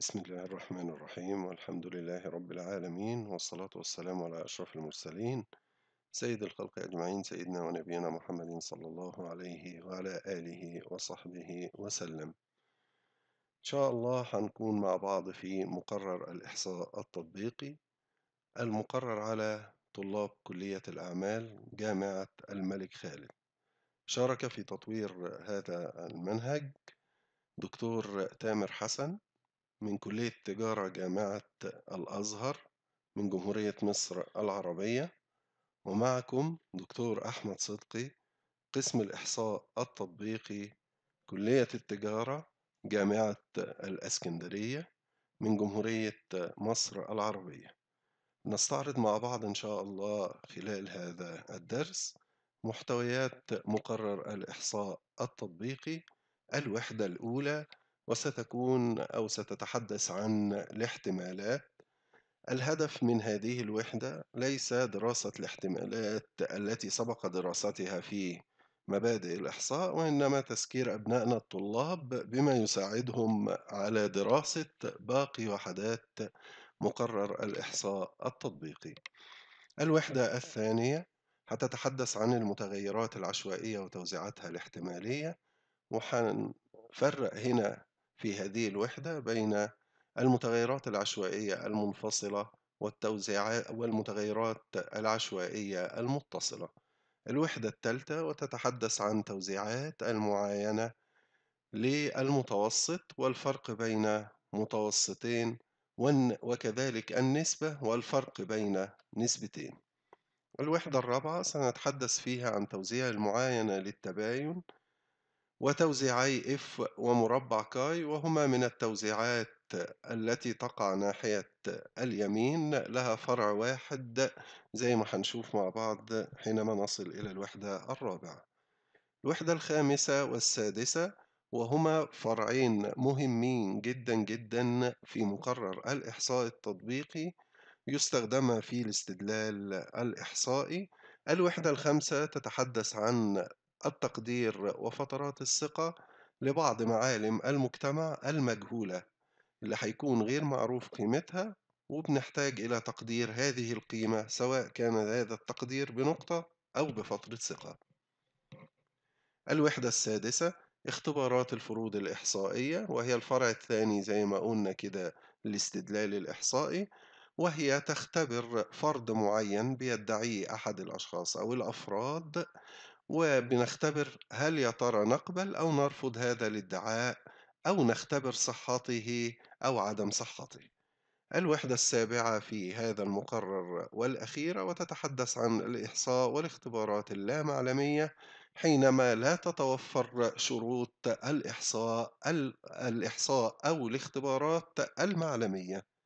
بسم الله الرحمن الرحيم والحمد لله رب العالمين والصلاة والسلام على أشرف المرسلين سيد الخلق أجمعين سيدنا ونبينا محمد صلى الله عليه وعلى آله وصحبه وسلم إن شاء الله هنكون مع بعض في مقرر الإحصاء التطبيقي المقرر على طلاب كلية الأعمال جامعة الملك خالد شارك في تطوير هذا المنهج دكتور تامر حسن من كلية تجارة جامعة الأزهر من جمهورية مصر العربية ومعكم دكتور أحمد صدقي قسم الإحصاء التطبيقي كلية التجارة جامعة الأسكندرية من جمهورية مصر العربية نستعرض مع بعض إن شاء الله خلال هذا الدرس محتويات مقرر الإحصاء التطبيقي الوحدة الأولى وستكون أو ستتحدث عن الاحتمالات الهدف من هذه الوحدة ليس دراسة الاحتمالات التي سبق دراستها في مبادئ الإحصاء وإنما تسكير أبنائنا الطلاب بما يساعدهم على دراسة باقي وحدات مقرر الإحصاء التطبيقي الوحدة الثانية هتتحدث عن المتغيرات العشوائية وتوزيعاتها الاحتمالية وحنفرق هنا في هذه الوحدة بين المتغيرات العشوائية المنفصلة والتوزيعات والمتغيرات العشوائية المتصلة الوحدة الثالثة وتتحدث عن توزيعات المعاينة للمتوسط والفرق بين متوسطين وكذلك النسبة والفرق بين نسبتين الوحدة الرابعة سنتحدث فيها عن توزيع المعاينة للتباين وتوزيعي إف ومربع كاي وهما من التوزيعات التي تقع ناحية اليمين لها فرع واحد زي ما هنشوف مع بعض حينما نصل إلى الوحدة الرابعة الوحدة الخامسة والسادسة وهما فرعين مهمين جدا جدا في مقرر الإحصاء التطبيقي يستخدم في الاستدلال الإحصائي الوحدة الخامسة تتحدث عن التقدير وفترات الثقة لبعض معالم المجتمع المجهولة اللي هيكون غير معروف قيمتها وبنحتاج إلى تقدير هذه القيمة سواء كان هذا التقدير بنقطة أو بفترة ثقة. الوحدة السادسة اختبارات الفروض الإحصائية وهي الفرع الثاني زي ما قلنا كده الاستدلال الإحصائي وهي تختبر فرض معين بيدعيه أحد الأشخاص أو الأفراد وبنختبر هل يا ترى نقبل أو نرفض هذا الادعاء أو نختبر صحته أو عدم صحته الوحدة السابعة في هذا المقرر والأخيرة وتتحدث عن الإحصاء والاختبارات اللامعلمية حينما لا تتوفر شروط الإحصاء الإحصاء أو الاختبارات المعلمية